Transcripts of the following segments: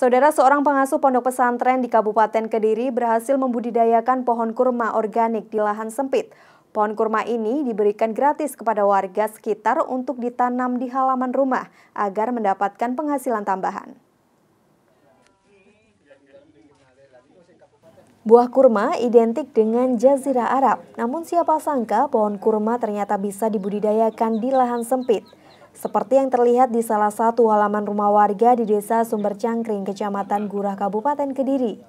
Saudara seorang pengasuh pondok pesantren di Kabupaten Kediri berhasil membudidayakan pohon kurma organik di lahan sempit. Pohon kurma ini diberikan gratis kepada warga sekitar untuk ditanam di halaman rumah agar mendapatkan penghasilan tambahan. Buah kurma identik dengan jazirah Arab, namun siapa sangka pohon kurma ternyata bisa dibudidayakan di lahan sempit. Seperti yang terlihat di salah satu halaman rumah warga di desa Sumber Cangkring, kecamatan Gurah, Kabupaten Kediri.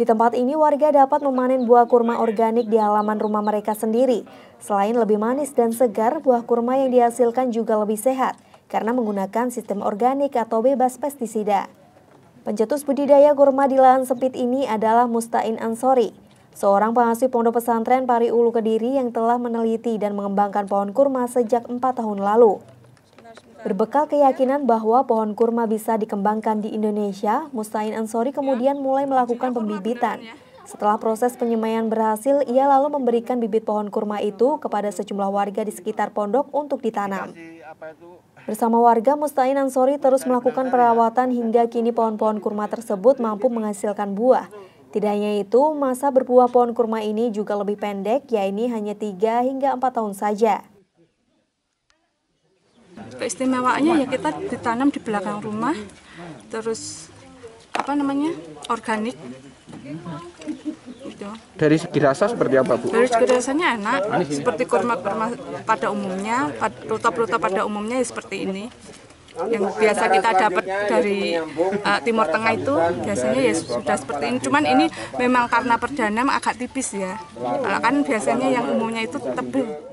Di tempat ini warga dapat memanen buah kurma organik di halaman rumah mereka sendiri. Selain lebih manis dan segar, buah kurma yang dihasilkan juga lebih sehat karena menggunakan sistem organik atau bebas pestisida. Pencetus budidaya kurma di lahan sempit ini adalah Mustain Ansori, seorang pengasuh pondok pesantren Pari Ulu Kediri yang telah meneliti dan mengembangkan pohon kurma sejak 4 tahun lalu. Berbekal keyakinan bahwa pohon kurma bisa dikembangkan di Indonesia, Mustain Ansori kemudian mulai melakukan pembibitan. Setelah proses penyemaian berhasil, ia lalu memberikan bibit pohon kurma itu kepada sejumlah warga di sekitar pondok untuk ditanam. Bersama warga, Mustain Ansori terus melakukan perawatan hingga kini pohon-pohon kurma tersebut mampu menghasilkan buah. Tidak hanya itu, masa berbuah pohon kurma ini juga lebih pendek, yaitu hanya 3 hingga 4 tahun saja keistimewaannya ya kita ditanam di belakang rumah terus apa namanya organik gitu. Dari segi rasa seperti apa bu? Dari segi rasanya enak, seperti kurma kurma pada umumnya, peluta peluta pada umumnya ya seperti ini. Yang biasa kita dapat dari uh, Timur Tengah itu biasanya ya sudah seperti ini. Cuman ini memang karena perdana agak tipis ya. kan biasanya yang umumnya itu tebal.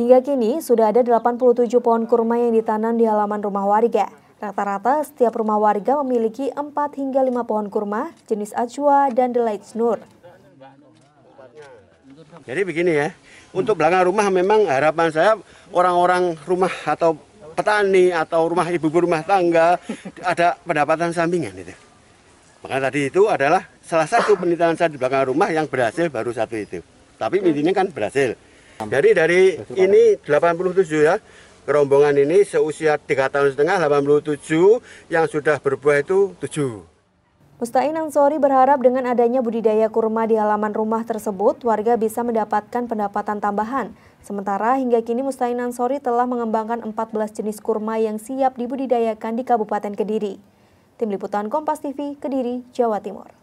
Hingga kini sudah ada 87 pohon kurma yang ditanam di halaman rumah warga. Rata-rata setiap rumah warga memiliki 4 hingga 5 pohon kurma jenis acua dan delight snur. Jadi begini ya, untuk belakang rumah memang harapan saya orang-orang rumah atau petani atau rumah ibu rumah tangga ada pendapatan sampingan itu. Maka tadi itu adalah salah satu penelitian saya di belakang rumah yang berhasil baru satu itu. Tapi intinya kan berhasil. Jadi dari ini 87 ya, rombongan ini seusia 3 tahun setengah 87 yang sudah berbuah itu 7. Mustain Ansori berharap dengan adanya budidaya kurma di halaman rumah tersebut, warga bisa mendapatkan pendapatan tambahan. Sementara hingga kini Mustain Ansori telah mengembangkan 14 jenis kurma yang siap dibudidayakan di Kabupaten Kediri. Tim Liputan Kompas TV, Kediri, Jawa Timur.